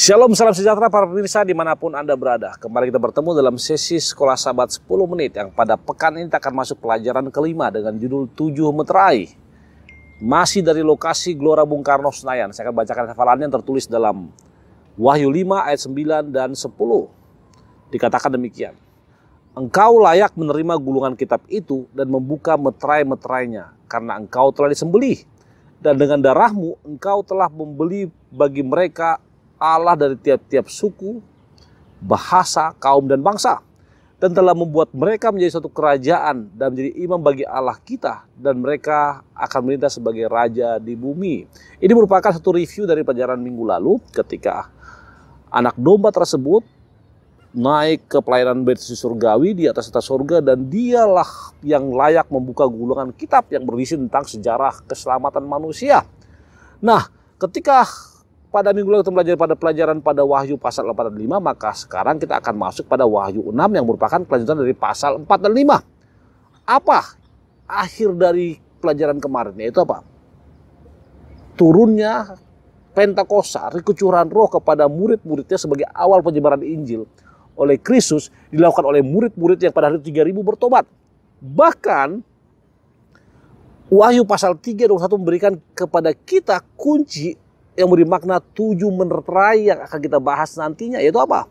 Shalom, salam sejahtera para pemirsa dimanapun Anda berada. Kembali kita bertemu dalam sesi Sekolah Sabat 10 Menit yang pada pekan ini akan masuk pelajaran kelima dengan judul 7 Meterai. Masih dari lokasi Gelora Bung Karno Senayan. Saya akan bacakan hafalannya yang tertulis dalam Wahyu 5 ayat 9 dan 10. Dikatakan demikian. Engkau layak menerima gulungan kitab itu dan membuka meterai-meterainya karena engkau telah disembelih dan dengan darahmu engkau telah membeli bagi mereka Allah dari tiap-tiap suku, bahasa, kaum, dan bangsa. Dan telah membuat mereka menjadi satu kerajaan dan menjadi imam bagi Allah kita. Dan mereka akan melintas sebagai raja di bumi. Ini merupakan satu review dari pelajaran minggu lalu ketika anak domba tersebut naik ke pelayanan berisi surgawi di atas atas surga dan dialah yang layak membuka gulungan kitab yang berisi tentang sejarah keselamatan manusia. Nah, ketika pada minggu lalu kita belajar pada pelajaran pada Wahyu pasal 4 dan 5, maka sekarang kita akan masuk pada Wahyu 6 yang merupakan kelanjutan dari pasal 4 dan 5. Apa akhir dari pelajaran kemarin? Yaitu apa? Turunnya Pentakosta, kecurahan roh kepada murid-muridnya sebagai awal penyebaran Injil oleh Kristus dilakukan oleh murid-murid yang pada hari 3000 bertobat. Bahkan Wahyu pasal 3 21 memberikan kepada kita kunci yang memberi makna tujuh menerai yang akan kita bahas nantinya yaitu apa?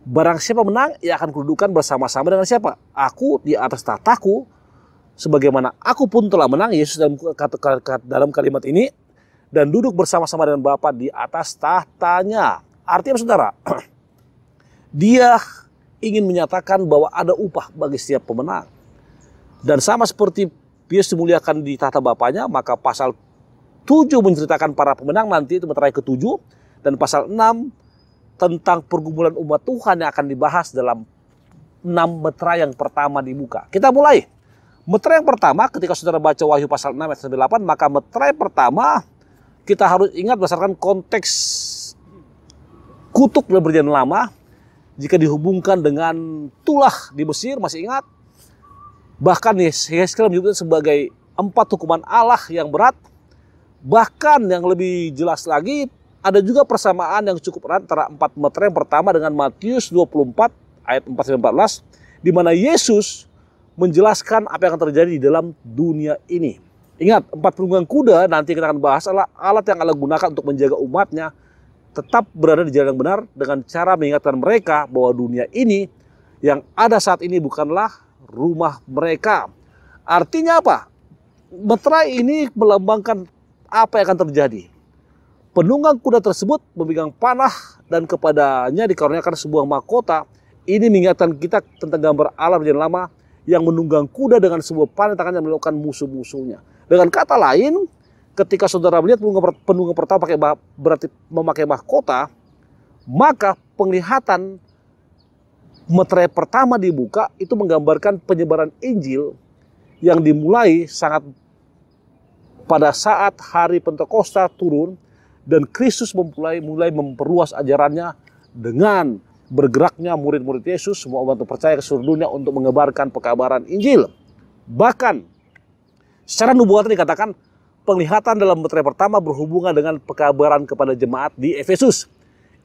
Barang siapa menang, ia akan kedudukan bersama-sama dengan siapa? Aku di atas tataku, sebagaimana aku pun telah menang, Yesus dalam, dalam kalimat ini, dan duduk bersama-sama dengan Bapa di atas tahtanya. Artinya saudara, dia ingin menyatakan bahwa ada upah bagi setiap pemenang. Dan sama seperti Yesus dimuliakan di tahta Bapaknya, maka pasal 7 menceritakan para pemenang nanti itu meterai ke-7 dan pasal 6 tentang pergumulan umat Tuhan yang akan dibahas dalam 6 meterai yang pertama dibuka. Kita mulai. Meterai yang pertama ketika saudara baca Wahyu pasal 6 ayat 8 maka meterai pertama kita harus ingat berdasarkan konteks kutuk dan berjalan lama jika dihubungkan dengan tulah di Mesir masih ingat bahkan Yeskel menyebutnya sebagai empat hukuman Allah yang berat Bahkan yang lebih jelas lagi ada juga persamaan yang cukup erat antara empat meter yang pertama dengan Matius 24 ayat 4 14 di mana Yesus menjelaskan apa yang akan terjadi di dalam dunia ini. Ingat, empat penunggang kuda nanti kita akan bahas adalah alat yang Allah gunakan untuk menjaga umatnya tetap berada di jalan yang benar dengan cara mengingatkan mereka bahwa dunia ini yang ada saat ini bukanlah rumah mereka. Artinya apa? Meterai ini melambangkan apa yang akan terjadi? Penunggang kuda tersebut memegang panah dan kepadanya dikaruniakan sebuah mahkota. Ini mengingatkan kita tentang gambar alam yang lama yang menunggang kuda dengan sebuah panah tangannya melakukan musuh-musuhnya. Dengan kata lain, ketika saudara melihat penunggang, pertama pakai berarti memakai mahkota, maka penglihatan materai pertama dibuka itu menggambarkan penyebaran Injil yang dimulai sangat pada saat hari Pentakosta turun dan Kristus mulai mulai memperluas ajarannya dengan bergeraknya murid-murid Yesus semua untuk percaya ke seluruh dunia untuk mengebarkan pekabaran Injil. Bahkan secara nubuat dikatakan penglihatan dalam meterai pertama berhubungan dengan pekabaran kepada jemaat di Efesus.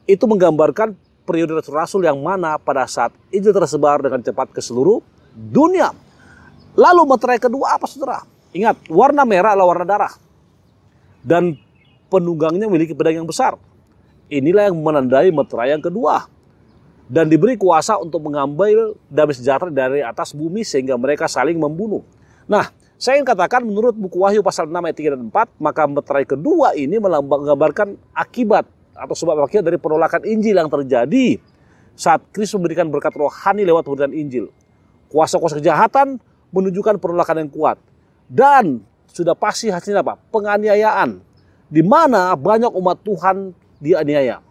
Itu menggambarkan periode rasul-rasul yang mana pada saat Injil tersebar dengan cepat ke seluruh dunia. Lalu materai kedua apa saudara? Ingat, warna merah adalah warna darah. Dan penunggangnya memiliki pedang yang besar. Inilah yang menandai meterai yang kedua. Dan diberi kuasa untuk mengambil damai sejahtera dari atas bumi sehingga mereka saling membunuh. Nah, saya ingin katakan menurut buku Wahyu pasal 6 ayat 3 dan 4, maka meterai kedua ini menggambarkan akibat atau sebab akibat dari penolakan Injil yang terjadi saat Kristus memberikan berkat rohani lewat pemberitaan Injil. Kuasa-kuasa kejahatan menunjukkan penolakan yang kuat dan sudah pasti hasilnya apa? Penganiayaan. Di mana banyak umat Tuhan dianiaya.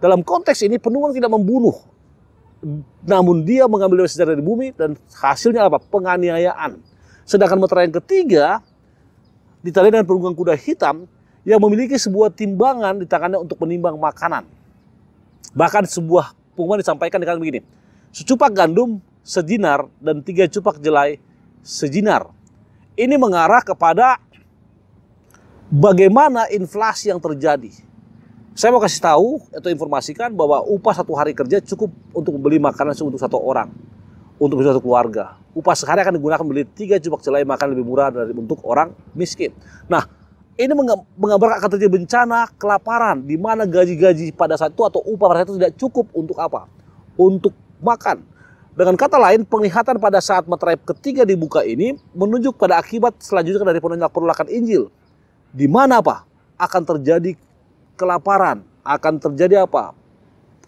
Dalam konteks ini penuang tidak membunuh. Namun dia mengambil sejarah dari bumi dan hasilnya apa? Penganiayaan. Sedangkan matra yang ketiga ditandai dengan perunggang kuda hitam yang memiliki sebuah timbangan di tangannya untuk menimbang makanan. Bahkan sebuah pengumuman disampaikan dengan begini. Secupak gandum sejinar dan tiga cupak jelai sejinar ini mengarah kepada bagaimana inflasi yang terjadi. Saya mau kasih tahu atau informasikan bahwa upah satu hari kerja cukup untuk membeli makanan untuk satu orang, untuk satu keluarga. Upah sehari akan digunakan beli tiga jubah celai makan lebih murah dari untuk orang miskin. Nah, ini menggambarkan akan terjadi bencana kelaparan di mana gaji-gaji pada saat itu atau upah pada saat itu tidak cukup untuk apa? Untuk makan. Dengan kata lain, penglihatan pada saat materai ketiga dibuka ini menunjuk pada akibat selanjutnya dari penolakan Injil. Di mana apa? Akan terjadi kelaparan, akan terjadi apa?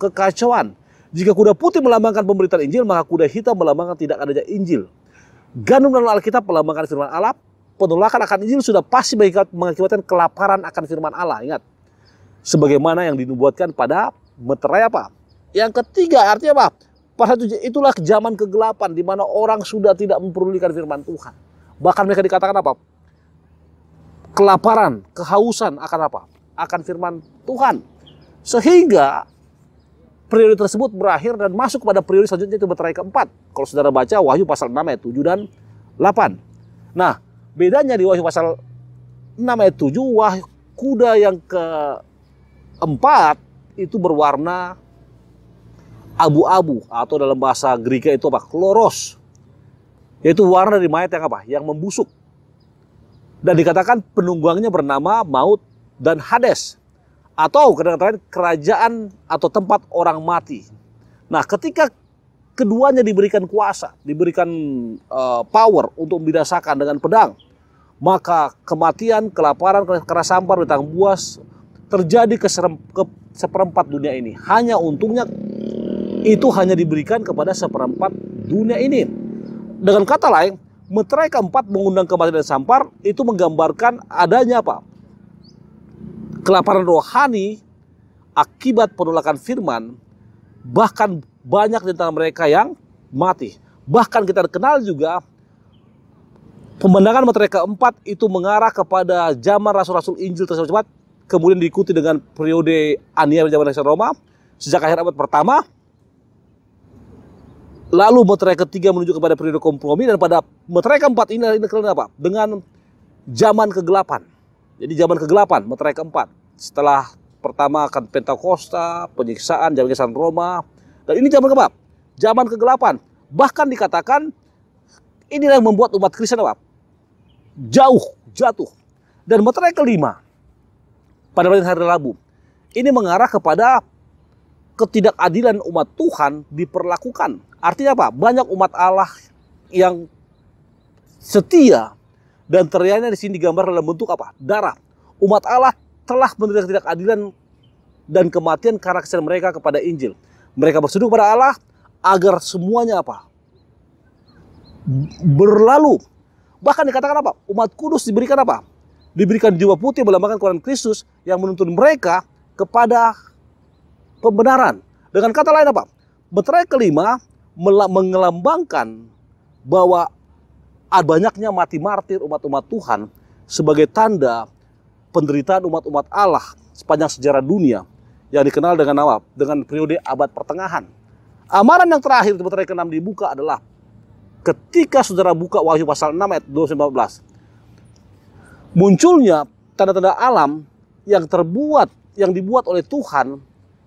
Kekacauan. Jika kuda putih melambangkan pemberitaan Injil, maka kuda hitam melambangkan tidak adanya Injil. Gandum dalam Alkitab melambangkan firman Allah, penolakan akan Injil sudah pasti mengakibatkan kelaparan akan firman Allah. Ingat, sebagaimana yang dinubuatkan pada meterai apa? Yang ketiga artinya apa? Pada itu itulah zaman kegelapan di mana orang sudah tidak memperdulikan firman Tuhan. Bahkan mereka dikatakan apa? Kelaparan, kehausan akan apa? Akan firman Tuhan. Sehingga periode tersebut berakhir dan masuk kepada periode selanjutnya itu berterai keempat. Kalau saudara baca Wahyu pasal 6 ayat 7 dan 8. Nah, bedanya di Wahyu pasal 6 ayat 7, wah kuda yang keempat itu berwarna abu-abu atau dalam bahasa Greek itu apa? Kloros. Yaitu warna dari mayat yang apa? Yang membusuk. Dan dikatakan penunggangnya bernama Maut dan Hades. Atau kadang-kadang kerajaan atau tempat orang mati. Nah ketika keduanya diberikan kuasa, diberikan uh, power untuk membinasakan dengan pedang, maka kematian, kelaparan, keras sampar, tangan buas terjadi ke, ke seperempat dunia ini. Hanya untungnya itu hanya diberikan kepada seperempat dunia ini. Dengan kata lain, meterai keempat mengundang kematian dan sampar itu menggambarkan adanya apa? Kelaparan rohani akibat penolakan firman, bahkan banyak di antara mereka yang mati. Bahkan kita kenal juga pemandangan meterai keempat itu mengarah kepada zaman rasul-rasul Injil tersebut cepat, kemudian diikuti dengan periode Aniaya zaman Roma, sejak akhir abad pertama Lalu meterai ketiga menuju kepada periode kompromi dan pada meterai keempat ini adalah apa? Dengan zaman kegelapan. Jadi zaman kegelapan, meterai keempat. Setelah pertama akan Pentakosta, penyiksaan, zaman kesan Roma. Dan ini zaman keempat, zaman kegelapan. Bahkan dikatakan inilah yang membuat umat Kristen apa? Jauh, jatuh. Dan meterai kelima pada hari Rabu. Ini mengarah kepada ketidakadilan umat Tuhan diperlakukan. Artinya apa? Banyak umat Allah yang setia dan terlihatnya di sini digambar dalam bentuk apa? Darah. Umat Allah telah menderita ketidakadilan dan kematian karakter mereka kepada Injil. Mereka berseru kepada Allah agar semuanya apa? Berlalu. Bahkan dikatakan apa? Umat kudus diberikan apa? Diberikan jiwa putih melambangkan koran Kristus yang menuntun mereka kepada pembenaran. Dengan kata lain apa? Meterai kelima mengelambangkan bahwa banyaknya mati martir umat-umat Tuhan sebagai tanda penderitaan umat-umat Allah sepanjang sejarah dunia yang dikenal dengan apa? Dengan periode abad pertengahan. Amaran yang terakhir di meterai ke-6 dibuka adalah ketika saudara buka Wahyu pasal 6 ayat 215. Munculnya tanda-tanda alam yang terbuat yang dibuat oleh Tuhan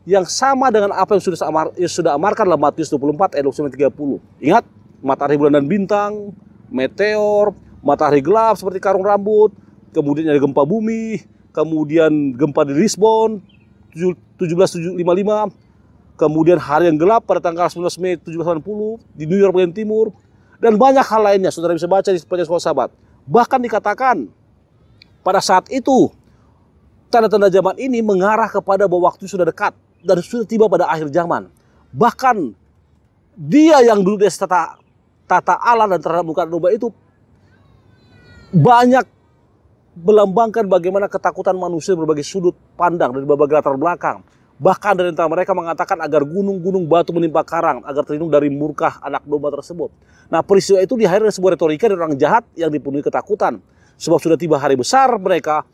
yang sama dengan apa yang sudah amar, yang sudah amarkan dalam Matius 24 ayat 29 30. Ingat, matahari bulan dan bintang, meteor, matahari gelap seperti karung rambut, kemudian ada gempa bumi, kemudian gempa di Lisbon 17755, kemudian hari yang gelap pada tanggal 19 Mei 1780 di New York bagian timur, dan banyak hal lainnya saudara bisa baca di sepanjang sekolah sahabat. Bahkan dikatakan pada saat itu tanda-tanda zaman ini mengarah kepada bahwa waktu sudah dekat dan sudah tiba pada akhir zaman. Bahkan dia yang dulu dia tata tata Allah dan terhadap bukan domba itu banyak melambangkan bagaimana ketakutan manusia berbagai sudut pandang dari berbagai latar belakang. Bahkan dari antara mereka mengatakan agar gunung-gunung batu menimpa karang, agar terlindung dari murkah anak domba tersebut. Nah peristiwa itu diakhiri dengan sebuah retorika dari orang jahat yang dipenuhi ketakutan. Sebab sudah tiba hari besar mereka,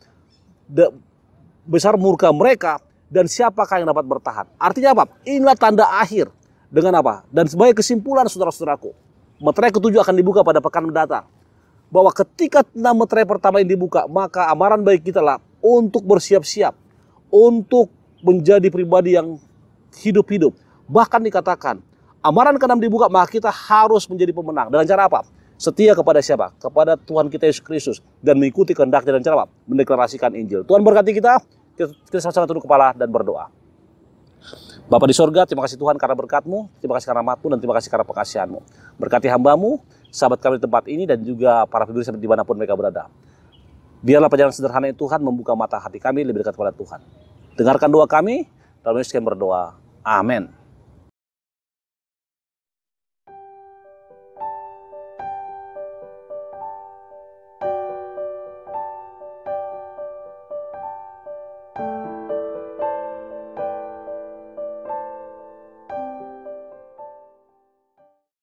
besar murka mereka, dan siapakah yang dapat bertahan. Artinya apa? Inilah tanda akhir. Dengan apa? Dan sebagai kesimpulan saudara-saudaraku, materai ketujuh akan dibuka pada pekan mendatang. Bahwa ketika enam materai pertama ini dibuka, maka amaran baik kita lah untuk bersiap-siap, untuk menjadi pribadi yang hidup-hidup. Bahkan dikatakan, amaran keenam dibuka, maka kita harus menjadi pemenang. Dengan cara apa? setia kepada siapa? Kepada Tuhan kita Yesus Kristus dan mengikuti kehendaknya dan cara apa? Mendeklarasikan Injil. Tuhan berkati kita. Kita sama-sama tunduk kepala dan berdoa. Bapak di sorga, terima kasih Tuhan karena berkatmu, terima kasih karena matmu, dan terima kasih karena pengasihanmu. Berkati hambamu, sahabat kami di tempat ini, dan juga para pemberi di dimanapun mereka berada. Biarlah perjalanan sederhana yang Tuhan membuka mata hati kami lebih dekat kepada Tuhan. Dengarkan doa kami, dalam Yesus kami berdoa. Amin.